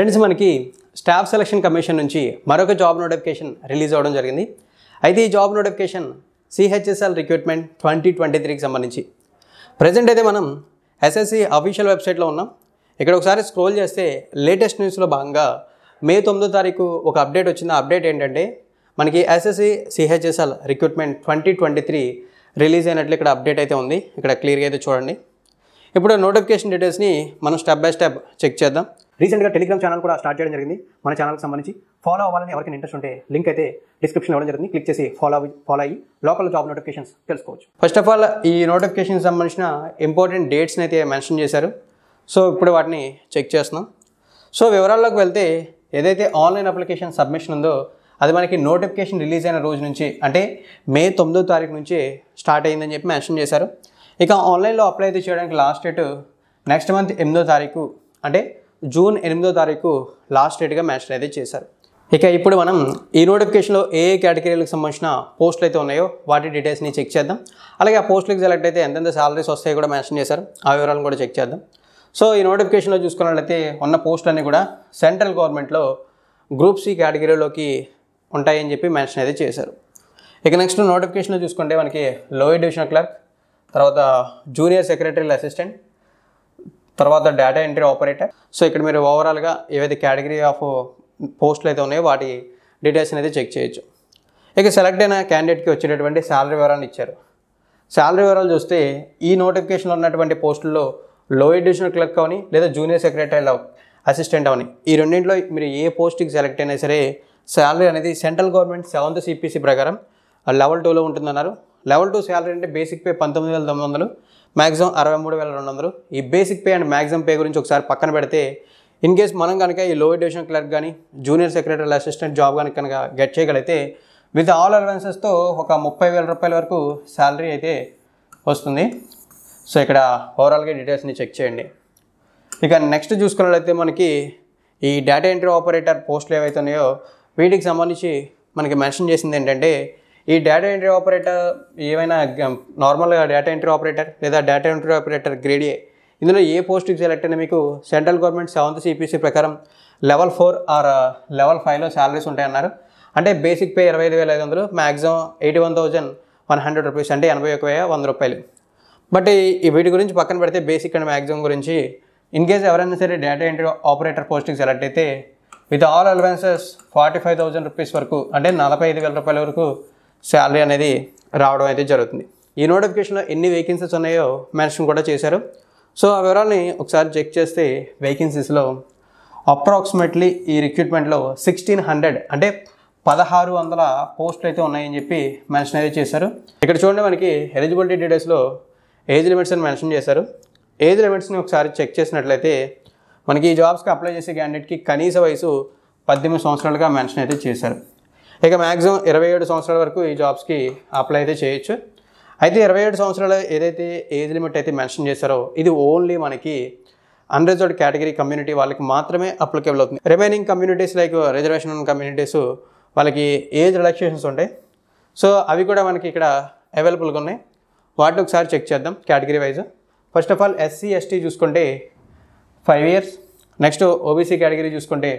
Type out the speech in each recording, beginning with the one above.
friends మనకి staff selection commission నుంచి మరొక జాబ్ నోటిఫికేషన్ రిలీజ్ అవ్వడం జరిగింది అయితే ఈ job notification CHSL recruitment twenty twenty త్రీకి సంబంధించి ప్రజెంట్ అయితే మనం ఎస్ఎస్సి అఫీషియల్ వెబ్సైట్లో ఉన్నాం ఇక్కడ ఒకసారి స్క్రోల్ చేస్తే లేటెస్ట్ న్యూస్లో భాగంగా మే తొమ్మిదో తారీఖు ఒక అప్డేట్ వచ్చింది అప్డేట్ ఏంటంటే మనకి SSC CHSL recruitment twenty twenty three release అయినట్లు ఇక్కడ అప్డేట్ అయితే ఉంది ఇక్కడ క్లియర్గా అయితే చూడండి ఇప్పుడు నోటిఫికేషన్ డీటెయిల్స్ని మనం స్టెప్ బై స్టెప్ చెక్ చేద్దాం రీసెంట్గా టెలిగ్రామ్ ఛానల్ కూడా స్టార్ట్ చేయడం జరిగింది మన ఛానల్కి సంబంధించి ఫాలో అవ్వాలని ఎవరికైనా ఇంట్రెస్ట్ ఉంటే లింక్ అయితే డిస్క్రిప్షన్ ఇవ్వడం జరిగింది క్లిక్ చేసి ఫాలో ఫాలో అయ్యి లోకల్ జాబ్ నోటిఫికేషన్స్ తెలుసుకోవచ్చు ఫస్ట్ ఆఫ్ ఆల్ ఈ నోటిఫికేషన్ సంబంధించిన ఇంపార్టెంట్ డేట్స్ని అయితే మెన్షన్ చేశారు సో ఇప్పుడు వాటిని చెక్ చేస్తున్నాం సో వివరాల్లోకి వెళ్తే ఏదైతే ఆన్లైన్ అప్లికేషన్ సబ్మిషన్ ఉందో అది మనకి నోటిఫికేషన్ రిలీజ్ అయిన రోజు నుంచి అంటే మే తొమ్మిదో తారీఖు నుంచి స్టార్ట్ అయిందని చెప్పి మెన్షన్ చేశారు ఇక ఆన్లైన్లో అప్లై అయితే చేయడానికి లాస్ట్ డేట్ నెక్స్ట్ మంత్ ఎనిమిదో తారీఖు అంటే జూన్ ఎనిమిదో తారీఖు లాస్ట్ డేట్గా మ్యాచ్లు అయితే చేశారు ఇక ఇప్పుడు మనం ఈ నోటిఫికేషన్లో ఏ ఏ కేటగిరీలకు సంబంధించిన పోస్టులు అయితే ఉన్నాయో వాటి డీటెయిల్స్ని చెక్ చేద్దాం అలాగే ఆ పోస్టులకు సెలెక్ట్ అయితే ఎంతెంత శాలరీస్ వస్తాయో కూడా మెన్షన్ చేశారు ఆ వివరాలను కూడా చెక్ చేద్దాం సో ఈ నోటిఫికేషన్లో చూసుకున్నట్లయితే ఉన్న పోస్టులన్నీ కూడా సెంట్రల్ గవర్నమెంట్లో గ్రూప్ సి కేటగిరీలోకి ఉంటాయని చెప్పి మెన్షన్ అయితే చేశారు ఇక నెక్స్ట్ నోటిఫికేషన్లో చూసుకుంటే మనకి లోయర్ డివిజనల్ క్లర్క్ తర్వాత జూనియర్ సెక్రటరీ అసిస్టెంట్ తర్వాత డేటా ఎంట్రీ ఆపరేటర్ సో ఇక్కడ మీరు ఓవరాల్గా ఏవైతే కేటగిరీ ఆఫ్ పోస్టులు అయితే ఉన్నాయో వాటి డీటెయిల్స్ అనేది చెక్ చేయొచ్చు ఇక సెలెక్ట్ అయిన క్యాండిడేట్కి వచ్చేటటువంటి శాలరీ వివరాలు ఇచ్చారు శాలరీ వివరాలు చూస్తే ఈ నోటిఫికేషన్లో ఉన్నటువంటి పోస్టుల్లో లో ఎడ్యూషన్ క్లర్క్ అవని లేదా జూనియర్ సెక్రటరీ అసిస్టెంట్ అవని ఈ రెండింటిలో మీరు ఏ పోస్ట్కి సెలెక్ట్ అయినా సరే శాలరీ అనేది సెంట్రల్ గవర్నమెంట్ సెవెంత్ సిపిసి ప్రకారం లెవెల్ టూలో ఉంటుందన్నారు లెవెల్ టూ శాలరీ అంటే బేసిక్ పే పంతొమ్మిది వేల తొమ్మిది వందలు మ్యాక్సిమం అరవై మూడు వేల రెండు వందలు ఈ basic pay and maximum pay గురించి ఒకసారి పక్కన పెడితే ఇన్ కేస్ మనం కనుక ఈ లోయర్ డివిజన్ క్లర్క్ కానీ జూనియర్ సెక్రటరీ అసిస్టెంట్ జాబ్ కానీ కనుక గెట్ చేయగలిగితే విత్ ఆల్ అలవెన్సెస్తో ఒక ముప్పై వేల రూపాయల వరకు శాలరీ అయితే వస్తుంది సో ఇక్కడ ఓవరాల్గా డీటెయిల్స్ని చెక్ చేయండి ఇక నెక్స్ట్ చూసుకున్నట్లయితే మనకి ఈ డేటా ఎంట్రీ ఆపరేటర్ పోస్టులు ఏవైతే ఉన్నాయో వీటికి సంబంధించి మనకి మెన్షన్ చేసింది ఏంటంటే ఈ డేటా ఎంట్రీ ఆపరేటర్ ఏమైనా నార్మల్గా డేటా ఎంట్రీ ఆపరేటర్ లేదా డేటా ఎంట్రీ ఆపరేటర్ గ్రేడియే ఇందులో ఏ పోస్ట్కి సెలెక్ట్ అయినా మీకు సెంట్రల్ గవర్నమెంట్ సెవెంత్ సిపిసి ప్రకారం లెవెల్ ఫోర్ ఆర్ లెవెల్ ఫైవ్లో శాలరీస్ ఉంటాయన్నారు అంటే బేసిక్ పే ఇరవై ఐదు వేల ఐదు వందలు maximum eighty one thousand one hundred rupees అంటే ఎనభై ఒక వెయ్యి వంద రూపాయలు బట్ ఈ వీటి గురించి పక్కన పెడితే బేసిక్ అండ్ మ్యాక్సిమం గురించి ఇన్ కేస్ ఎవరైనా సరే data entry operator posting select అయితే with all allowances forty five thousand rupees వరకు అంటే నలభై ఐదు వేల రూపాయల వరకు శాలరీ అనేది రావడం అయితే జరుగుతుంది ఈ నోటిఫికేషన్లో ఎన్ని వేకెన్సీస్ ఉన్నాయో మెన్షన్ కూడా చేశారు సో ఆ వివరాలని ఒకసారి చెక్ చేస్తే వేకెన్సీస్లో అప్రాక్సిమేట్లీ ఈ రిక్రూట్మెంట్లో సిక్స్టీన్ హండ్రెడ్ అంటే పదహారు వందల పోస్టులు అయితే ఉన్నాయని చెప్పి మెన్షన్ అయితే చేశారు ఇక్కడ చూడండి మనకి ఎలిజిబిలిటీ డీటెయిల్స్లో ఏజ్ లిమిట్స్ అని మెన్షన్ చేశారు ఏజ్ లిమిట్స్ని ఒకసారి చెక్ చేసినట్లయితే మనకి ఈ జాబ్స్కి అప్లై చేసే క్యాండిడేట్కి కనీస వయసు పద్దెనిమిది సంవత్సరాలుగా మెన్షన్ అయితే చేశారు ఇక మ్యాక్సిమం ఇరవై ఏడు సంవత్సరాల వరకు ఈ జాబ్స్కి అప్లై అయితే చేయొచ్చు అయితే ఇరవై ఏడు సంవత్సరాలు ఏదైతే ఏజ్ లిమిట్ అయితే మెన్షన్ చేశారో ఇది ఓన్లీ మనకి అన్రిజర్వ్డ్ కేటగిరీ కమ్యూనిటీ వాళ్ళకి మాత్రమే అప్లికేబుల్ అవుతుంది రిమైనింగ్ కమ్యూనిటీస్ లైక్ రిజర్వేషన్ ఉన్న కమ్యూనిటీస్ వాళ్ళకి ఏజ్ రిలాక్సేషన్స్ ఉంటాయి సో అవి కూడా మనకి ఇక్కడ అవైలబుల్గా ఉన్నాయి వాటిని ఒకసారి చెక్ చేద్దాం category wise first of all SC ST చూసుకుంటే five years next OBC category చూసుకుంటే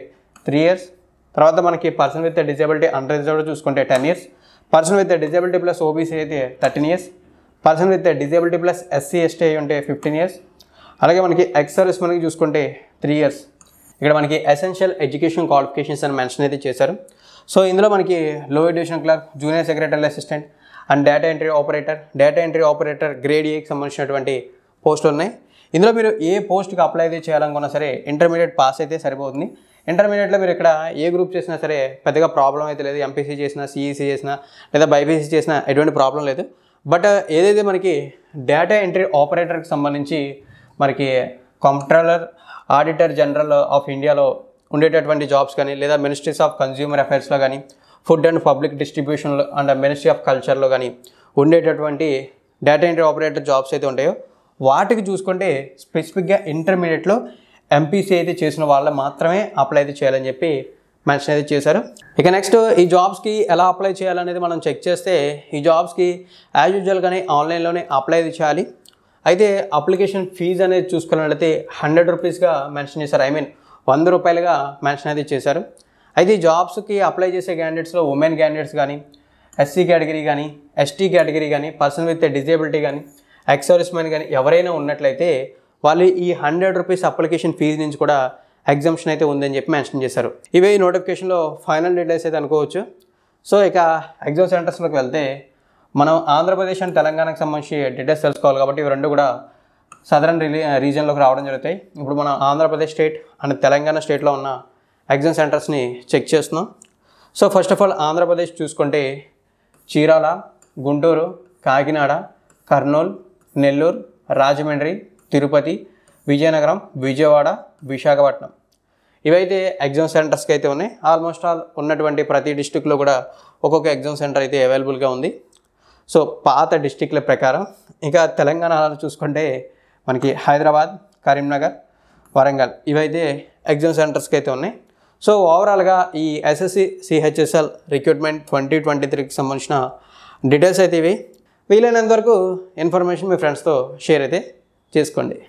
త్రీ ఇయర్స్ తర్వాత మనకి person with disability under reserved చూసుకుంటే ten years person with disability plus OBC అయితే thirteen years person with disability plus SC ST అయి ఉంటే fifteen years అలాగే మనకి ఎక్స్ సర్వీస్ మనకి చూసుకుంటే త్రీ ఇయర్స్ ఇక్కడ మనకి ఎసెన్షియల్ ఎడ్యుకేషన్ క్వాలిఫికేషన్స్ అని మెన్షన్ అయితే చేశారు సో ఇందులో మనకి లో education clerk junior secretary assistant and data entry operator data entry operator grade ఏకి సంబంధించినటువంటి పోస్టులు ఉన్నాయి ఇందులో మీరు ఏ పోస్ట్కి అప్లై అయితే చేయాలనుకున్నా సరే ఇంటర్మీడియట్ పాస్ అయితే సరిపోతుంది ఇంటర్మీడియట్లో మీరు ఇక్కడ ఏ గ్రూప్ చేసినా సరే పెద్దగా ప్రాబ్లం అయితే లేదు ఎంపీసీ చేసినా సిఈసీ e చేసినా లేదా బైపీసీ చేసినా ఎటువంటి ప్రాబ్లం లేదు బట్ ఏదైతే మనకి డేటా ఎంట్రీ ఆపరేటర్కి సంబంధించి మనకి కంప్ట్రోలర్ ఆడిటర్ జనరల్ ఆఫ్ ఇండియాలో ఉండేటటువంటి జాబ్స్ కానీ లేదా మినిస్ట్రీస్ ఆఫ్ కన్జ్యూమర్ అఫైర్స్లో కానీ ఫుడ్ అండ్ పబ్లిక్ డిస్ట్రిబ్యూషన్లో అండ్ మినిస్ట్రీ ఆఫ్ కల్చర్లో కానీ ఉండేటటువంటి డేటా ఎంట్రీ ఆపరేటర్ జాబ్స్ అయితే ఉంటాయో వాటికి చూసుకుంటే స్పెసిఫిక్గా ఇంటర్మీడియట్లో ఎంపీసీ అయితే చేసిన వాళ్ళు మాత్రమే అప్లై అయితే చేయాలని చెప్పి మెన్షన్ అయితే చేశారు ఇక నెక్స్ట్ ఈ జాబ్స్కి ఎలా అప్లై చేయాలనేది మనం చెక్ చేస్తే ఈ జాబ్స్కి యాజ్ యూజువల్గానే ఆన్లైన్లోనే అప్లై అయితే చేయాలి అయితే అప్లికేషన్ ఫీజు అనేది చూసుకున్నట్లయితే హండ్రెడ్ రూపీస్గా మెన్షన్ చేశారు ఐ మీన్ వంద రూపాయలుగా మెన్షన్ అయితే చేశారు అయితే ఈ జాబ్స్కి అప్లై చేసే క్యాండిడేట్స్లో ఉమెన్ క్యాండిడేట్స్ కానీ ఎస్సీ కేటగిరీ కానీ ఎస్టీ కేటగిరీ కానీ పర్సన్ విత్ డిజేబిలిటీ కానీ ఎక్స్ సర్వీస్ మ్యాన్ కానీ ఎవరైనా ఉన్నట్లయితే వాళ్ళు ఈ హండ్రెడ్ రూపీస్ అప్లికేషన్ ఫీజు నుంచి కూడా ఎగ్జామ్షన్ అయితే ఉందని చెప్పి మెన్షన్ చేశారు ఇవే ఈ నోటిఫికేషన్లో ఫైనల్ డీటెయిల్స్ అయితే అనుకోవచ్చు సో ఇక ఎగ్జామ్ సెంటర్స్లోకి వెళ్తే మనం ఆంధ్రప్రదేశ్ అండ్ తెలంగాణకు సంబంధించి డీటెయిల్స్ తెలుసుకోవాలి కాబట్టి ఇవి రెండు కూడా సదరన్ రిలీ రీజన్లోకి రావడం జరుగుతాయి ఇప్పుడు మనం ఆంధ్రప్రదేశ్ స్టేట్ అండ్ తెలంగాణ స్టేట్లో ఉన్న ఎగ్జామ్ సెంటర్స్ని చెక్ చేస్తున్నాం so first of all Andhra Pradesh చూసుకుంటే చీరాల గుంటూరు కాకినాడ కర్నూలు నెల్లూరు రాజమండ్రి తిరుపతి విజయనగరం విజయవాడ విశాఖపట్నం ఇవైతే ఎగ్జామ్ సెంటర్స్కి అయితే ఉన్నాయి ఆల్మోస్ట్ ఆల్ ఉన్నటువంటి ప్రతి డిస్టిక్లో కూడా ఒక్కొక్క ఎగ్జామ్ సెంటర్ అయితే అవైలబుల్గా ఉంది సో పాత డిస్టిక్ల ప్రకారం ఇంకా తెలంగాణలో చూసుకుంటే మనకి హైదరాబాద్ కరీంనగర్ వరంగల్ ఇవైతే ఎగ్జామ్ సెంటర్స్కి అయితే ఉన్నాయి సో ఓవరాల్గా ఈ SSC CHSL recruitment twenty twenty త్రీకి సంబంధించిన డీటెయిల్స్ అయితే ఇవి వీలైనంత వరకు ఇన్ఫర్మేషన్ మీ ఫ్రెండ్స్తో షేర్ అయితే చేసుకోండి